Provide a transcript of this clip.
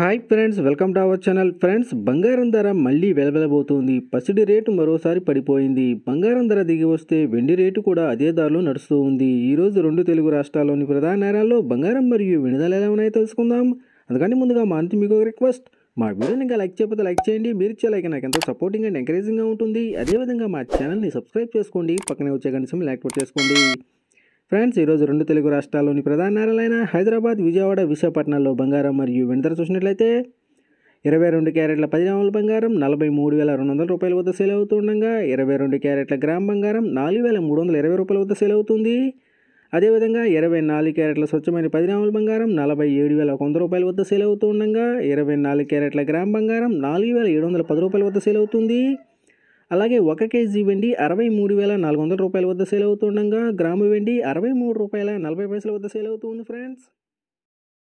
hi friends welcome to our channel friends బంగారం ధర మళ్ళీ వెలవెలబోతోంది పసిడి రేటు మరోసారి పడిపోయింది బంగారం ధర దిగి వస్తే వెండి రేటు కూడా అదే దారిలో నడుస్తూ ఉంది ఈరోజు రెండు తెలుగు రాష్ట్రాల్లోని ప్రధాన నేరాల్లో బంగారం మరియు విడుదల ఎలా ఉన్నాయో తెలుసుకుందాం అందుకని ముందుగా మా అంత మీకు రిక్వెస్ట్ మా వీడియోని ఇంకా లైక్ చేయకపోతే లైక్ చేయండి మీరు ఇచ్చే లైక్ నాకు ఎంతో సపోర్టింగ్ అండ్ ఎంకరేజింగ్గా ఉంటుంది అదేవిధంగా మా ఛానల్ని సబ్స్క్రైబ్ చేసుకోండి పక్కనే వచ్చే కనీసం లైక్ చేసుకోండి ఫ్రెండ్స్ ఈరోజు రెండు తెలుగు రాష్ట్రాల్లోని ప్రధాన నగరాలైన హైదరాబాద్ విజయవాడ విశాఖపట్నంలో బంగారం మరియు వెండి చూసినట్లయితే ఇరవై రెండు క్యారెట్ల పది గ్రాముల బంగారం నలభై మూడు వేల రెండు వందల రూపాయల వద్ద సేల్ అవుతుండగా ఇరవై రెండు క్యారెట్ల గ్రామ్ బంగారం నాలుగు వేల మూడు వందల ఇరవై రూపాయల వద్ద సేల్ అవుతుంది అదేవిధంగా ఇరవై నాలుగు క్యారెట్ల స్వచ్ఛమైన పది గ్రాముల బంగారం నలభై ఏడు వేల వంద రూపాయల వద్ద సేల్ అవుతుండగా ఇరవై నాలుగు క్యారెట్ల గ్రామ్ బంగారం నాలుగు వేల ఏడు వందల పది రూపాయల వద్ద సేల్ అవుతుంది అలాగే ఒక కేజీ వెండి అరవై మూడు వేల నాలుగు వందల రూపాయల వద్ద సేల్ అవుతుండగా గ్రాము వెండి అరవై మూడు రూపాయల నలభై పైసల వద్ద సేల్ అవుతుంది ఫ్రెండ్స్